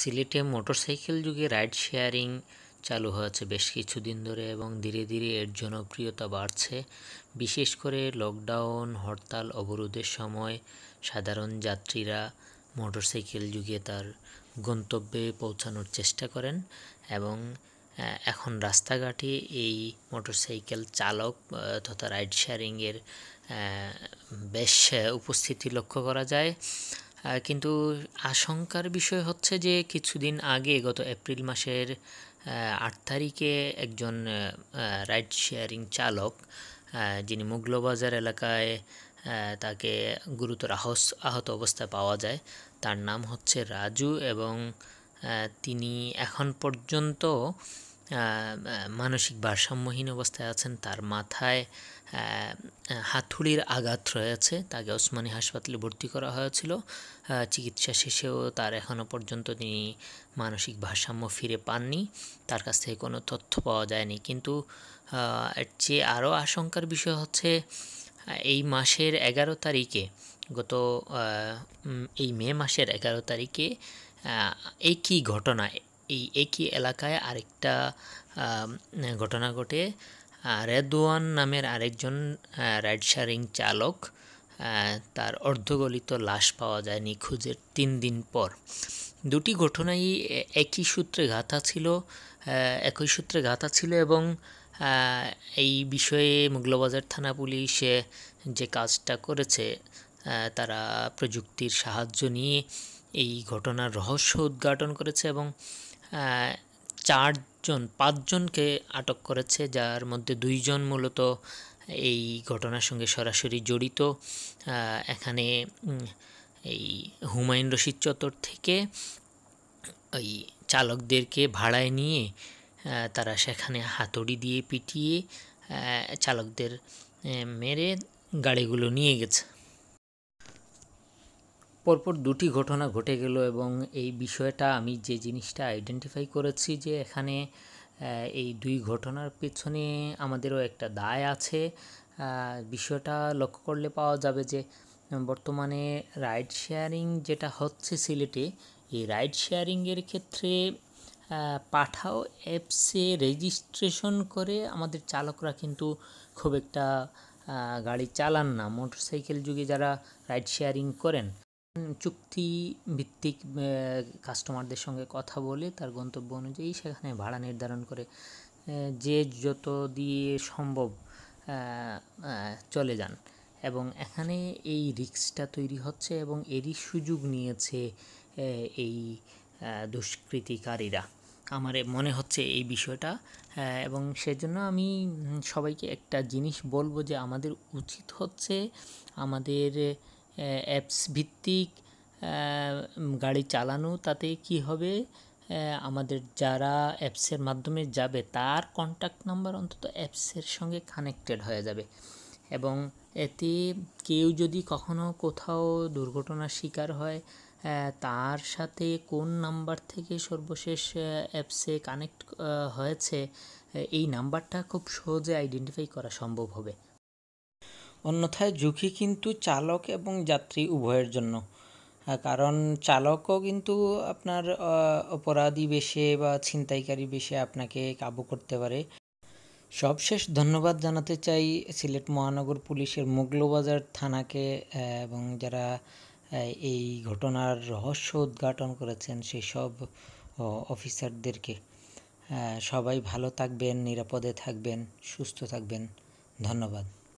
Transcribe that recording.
সিলেটে মোটরসাইকেল যুগে ride sharing চালু হয়েছে বেশ কিছুদিন ধরে এবং ধীরে ধীরে এর জনপ্রিয়তা বাড়ছে বিশেষ করে লকডাউন হরতাল অবরোধের সময় সাধারণ যাত্রীরা মোটরসাইকেল যুগে তার গন্তব্যে পৌঁছানোর চেষ্টা করেন এবং এখন রাস্তাঘাটে এই মোটরসাইকেল চালক তথা রাইড শেয়ারিংয়ের বেশ উপস্থিতি লক্ষ্য করা যায় কিন্তু আশঙ্কার বিষয় হচ্ছে যে কিছুদিন আগে গত এপ্রিল মাসের আট তারিখে একজন রাইড শেয়ারিং চালক যিনি মুগলবাজার এলাকায় তাকে গুরুতর আহস আহত অবস্থায় পাওয়া যায় তার নাম হচ্ছে রাজু এবং তিনি এখন পর্যন্ত মানসিক ভারসাম্যহীন অবস্থায় আছেন তার মাথায় হাতুড়ির আঘাত রয়েছে তাকে ওসমানী হাসপাতালে ভর্তি করা হয়েছিল চিকিৎসা শেষেও তার এখনও পর্যন্ত তিনি মানসিক ভারসাম্য ফিরে পাননি তার কাছ থেকে কোনো তথ্য পাওয়া যায়নি কিন্তু এর চেয়ে আরও আশঙ্কার বিষয় হচ্ছে এই মাসের এগারো তারিখে গত এই মে মাসের এগারো তারিখে এই কী ঘটনা এই একই এলাকায় আরেকটা ঘটনা ঘটে রেদওয়ান নামের আরেকজন রাইড শেয়ারিং চালক তার অর্ধগলিত লাশ পাওয়া যায় নিখোঁজের তিন দিন পর দুটি ঘটনাই একই সূত্রে গাঁথা ছিল একই সূত্রে গাঁথা ছিল এবং এই বিষয়ে মুগলবাজার থানা পুলিশে যে কাজটা করেছে তারা প্রযুক্তির সাহায্য নিয়ে এই ঘটনার রহস্য উদ্ঘাটন করেছে এবং চারজন পাঁচজনকে আটক করেছে যার মধ্যে দুইজন মূলত এই ঘটনার সঙ্গে সরাসরি জড়িত এখানে এই হুমায়ুন রশিদ চত্বর থেকে ওই চালকদেরকে ভাড়ায় নিয়ে তারা সেখানে হাতড়ি দিয়ে পিটিয়ে চালকদের মেরে গাড়িগুলো নিয়ে গেছে পরপর দুটি ঘটনা ঘটে গেল এবং এই বিষয়টা আমি যে জিনিসটা আইডেন্টিফাই করেছি যে এখানে এই দুই ঘটনার পেছনে আমাদেরও একটা দায় আছে বিষয়টা লক্ষ্য করলে পাওয়া যাবে যে বর্তমানে রাইড শেয়ারিং যেটা হচ্ছে সিলেটে এই রাইড শেয়ারিংয়ের ক্ষেত্রে পাঠাও অ্যাপসে রেজিস্ট্রেশন করে আমাদের চালকরা কিন্তু খুব একটা গাড়ি চালান না মোটরসাইকেল যুগে যারা রাইড শেয়ারিং করেন চুক্তি ভিত্তিক কাস্টমারদের সঙ্গে কথা বলে তার গন্তব্য অনুযায়ী সেখানে ভাড়া নির্ধারণ করে যে যত দিয়ে সম্ভব চলে যান এবং এখানে এই রিক্সটা তৈরি হচ্ছে এবং এরই সুযোগ নিয়েছে এই দুষ্কৃতিকারীরা আমার মনে হচ্ছে এই বিষয়টা এবং সেজন্য আমি সবাইকে একটা জিনিস বলবো যে আমাদের উচিত হচ্ছে আমাদের অ্যাপস ভিত্তিক গাড়ি চালানো তাতে কি হবে আমাদের যারা অ্যাপসের মাধ্যমে যাবে তার কন্ট্যাক্ট নাম্বার অন্তত অ্যাপসের সঙ্গে কানেক্টেড হয়ে যাবে এবং এতে কেউ যদি কখনো কোথাও দুর্ঘটনার শিকার হয় তার সাথে কোন নাম্বার থেকে সর্বশেষ অ্যাপসে কানেক্ট হয়েছে এই নাম্বারটা খুব সহজে আইডেন্টিফাই করা সম্ভব হবে অন্যথায় ঝুঁকি কিন্তু চালক এবং যাত্রী উভয়ের জন্য হ্যাঁ, কারণ চালকও কিন্তু আপনার অপরাধী বেশে বা ছিনতাইকারী বেশে আপনাকে কাবু করতে পারে সবশেষ ধন্যবাদ জানাতে চাই সিলেট মহানগর পুলিশের মুগলোবাজার থানাকে এবং যারা এই ঘটনার রহস্য উদ্ঘাটন করেছেন সেসব অফিসারদেরকে হ্যাঁ, সবাই ভালো থাকবেন নিরাপদে থাকবেন সুস্থ থাকবেন ধন্যবাদ